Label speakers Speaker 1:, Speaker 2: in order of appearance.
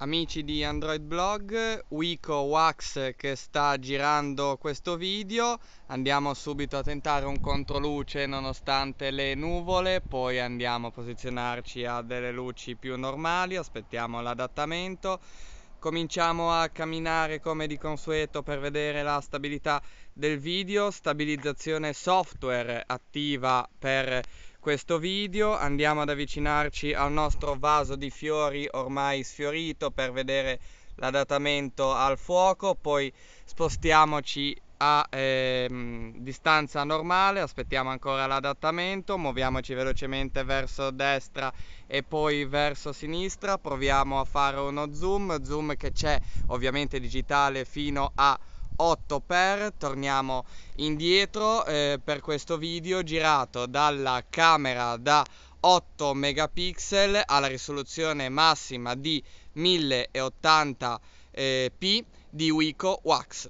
Speaker 1: amici di Android Blog, Wico Wax che sta girando questo video. Andiamo subito a tentare un controluce nonostante le nuvole, poi andiamo a posizionarci a delle luci più normali, aspettiamo l'adattamento. Cominciamo a camminare come di consueto per vedere la stabilità del video, stabilizzazione software attiva per questo video andiamo ad avvicinarci al nostro vaso di fiori ormai sfiorito per vedere l'adattamento al fuoco poi spostiamoci a eh, distanza normale aspettiamo ancora l'adattamento muoviamoci velocemente verso destra e poi verso sinistra proviamo a fare uno zoom zoom che c'è ovviamente digitale fino a 8 per torniamo indietro eh, per questo video girato dalla camera da 8 megapixel alla risoluzione massima di 1080p eh, di Wico Wax